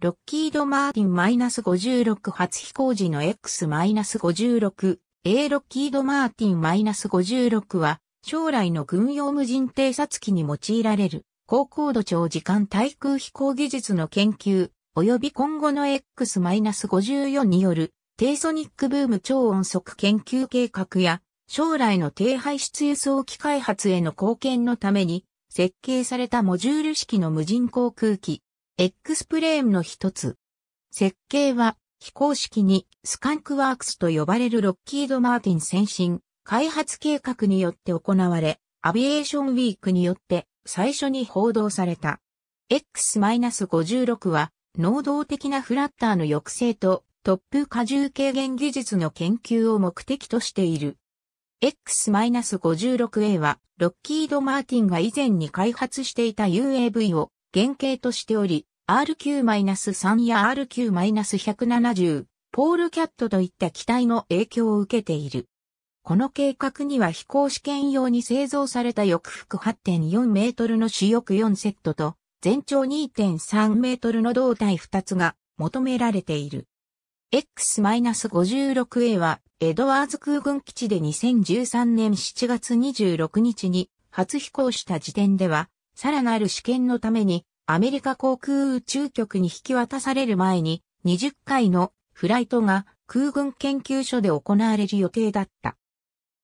ロッキード・マーティン -56 初飛行時の X-56、A ロッキード・マーティン -56 は、将来の軍用無人偵察機に用いられる、高高度長時間対空飛行技術の研究、及び今後の X-54 による、低ソニックブーム超音速研究計画や、将来の低排出輸送機開発への貢献のために、設計されたモジュール式の無人航空機、X プレーンの一つ。設計は非公式にスカンクワークスと呼ばれるロッキード・マーティン先進開発計画によって行われ、アビエーションウィークによって最初に報道された。X-56 は能動的なフラッターの抑制と突風荷重軽減技術の研究を目的としている。X-56A はロッキード・マーティンが以前に開発していた UAV を原型としており、RQ-3 や RQ-170、ポールキャットといった機体の影響を受けている。この計画には飛行試験用に製造された翼幅8.4メートルの主翼4セットと全長2.3メートルの胴体2つが求められている。X-56A はエドワーズ空軍基地で2013年7月26日に初飛行した時点では、さらなる試験のためにアメリカ航空宇宙局に引き渡される前に20回のフライトが空軍研究所で行われる予定だった。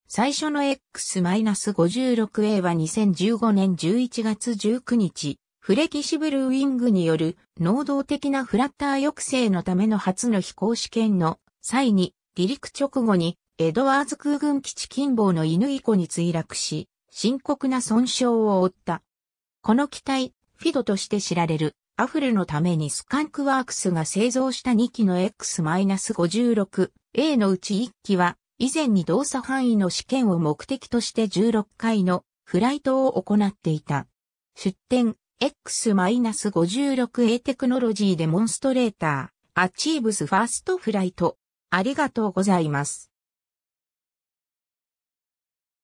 最初の X-56A は2015年11月19日、フレキシブルウィングによる能動的なフラッター抑制のための初の飛行試験の際に離陸直後にエドワーズ空軍基地近傍の犬イコに墜落し、深刻な損傷を負った。この機体、フィドとして知られる、アフレのためにスカンクワークスが製造した2機の X-56A のうち1機は、以前に動作範囲の試験を目的として16回のフライトを行っていた。出展 X-56A テクノロジーデモンストレーター、アチーブスファーストフライト。ありがとうございます。